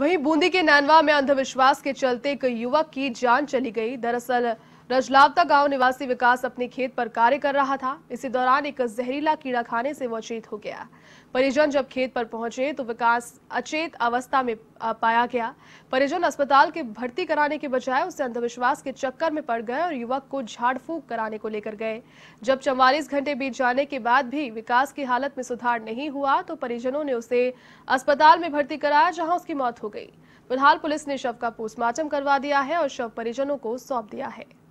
वहीं बूंदी के नैनवा में अंधविश्वास के चलते एक युवक की जान चली गई दरअसल रजलावता गांव निवासी विकास अपने खेत पर कार्य कर रहा था इसी दौरान एक जहरीला कीड़ा खाने से वो अचेत हो गया परिजन जब खेत पर पहुंचे तो विकास अचेत अवस्था में पाया गया परिजन अस्पताल के भर्ती कराने के बजाय उसे अंधविश्वास के चक्कर में पड़ गए और युवक को झाड़ फूक कराने को लेकर गए जब चौवालीस घंटे बीत जाने के बाद भी विकास की हालत में सुधार नहीं हुआ तो परिजनों ने उसे अस्पताल में भर्ती कराया जहाँ उसकी मौत हो गई फिलहाल पुलिस ने शव का पोस्टमार्टम करवा दिया है और शव परिजनों को सौंप दिया है